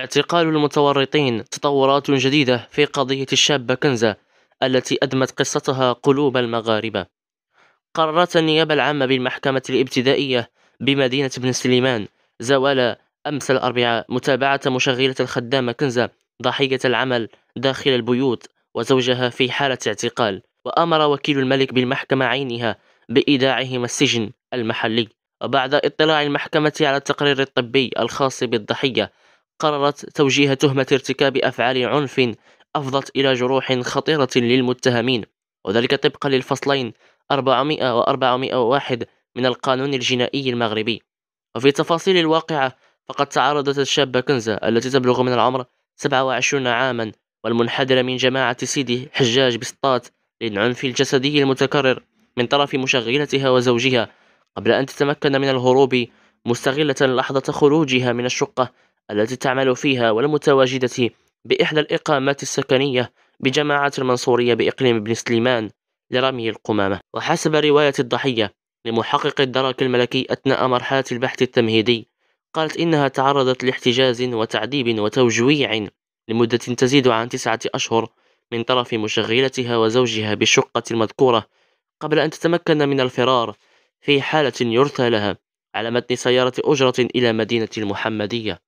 اعتقال المتورطين تطورات جديدة في قضية الشابة كنزة التي أدمت قصتها قلوب المغاربة قررت النيابة العامة بالمحكمة الابتدائية بمدينة ابن سليمان زوال أمس الأربعاء متابعة مشغلة الخدامة كنزة ضحية العمل داخل البيوت وزوجها في حالة اعتقال وأمر وكيل الملك بالمحكمة عينها بإيداعهما السجن المحلي وبعد اطلاع المحكمة على التقرير الطبي الخاص بالضحية قررت توجيه تهمة ارتكاب أفعال عنف أفضت إلى جروح خطيرة للمتهمين وذلك طبقا للفصلين 400 و 401 من القانون الجنائي المغربي وفي تفاصيل الواقعة فقد تعرضت الشابة كنزة التي تبلغ من العمر 27 عاما والمنحدرة من جماعة سيدي حجاج بسطات للعنف الجسدي المتكرر من طرف مشغلتها وزوجها قبل أن تتمكن من الهروب مستغلة لحظة خروجها من الشقة التي تعمل فيها والمتواجدة بإحدى الإقامات السكنية بجماعة المنصورية بإقليم ابن سليمان لرمي القمامة وحسب رواية الضحية لمحقق الدرك الملكي أثناء مرحلة البحث التمهيدي قالت إنها تعرضت لاحتجاز وتعذيب وتوجويع لمدة تزيد عن تسعة أشهر من طرف مشغلتها وزوجها بالشقة المذكورة قبل أن تتمكن من الفرار في حالة يرثى لها على متن سيارة أجرة إلى مدينة المحمدية